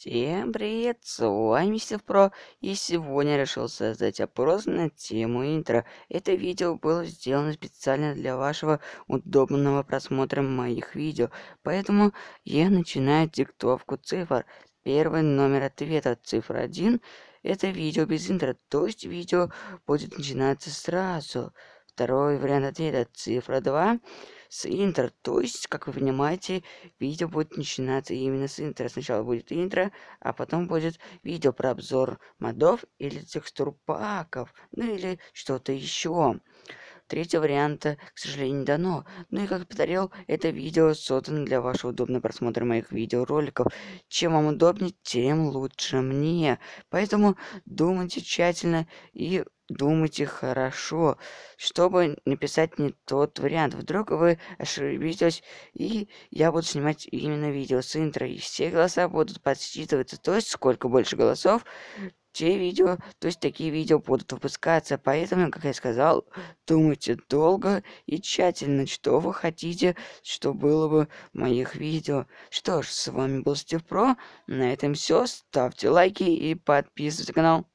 Всем привет, с вами Севпро, и сегодня решил создать опрос на тему интро. Это видео было сделано специально для вашего удобного просмотра моих видео, поэтому я начинаю диктовку цифр. Первый номер ответа, цифра 1, это видео без интро, то есть видео будет начинаться сразу. Второй вариант ответа – цифра 2 с интро. То есть, как вы понимаете, видео будет начинаться именно с интро. Сначала будет интро, а потом будет видео про обзор модов или текстур паков, ну или что-то еще. Третьего варианта, к сожалению, не дано. Ну и как повторил, это видео создано для вашего удобного просмотра моих видеороликов. Чем вам удобнее, тем лучше мне. Поэтому думайте тщательно и думайте хорошо, чтобы написать не тот вариант. Вдруг вы ошибитесь, и я буду снимать именно видео с интро, и все голоса будут подсчитываться. То есть, сколько больше голосов, те видео, то есть такие видео будут выпускаться. Поэтому, как я сказал, думайте долго и тщательно, что вы хотите, что было бы в моих видео. Что ж, с вами был Стив Про. На этом все. Ставьте лайки и подписывайтесь на канал.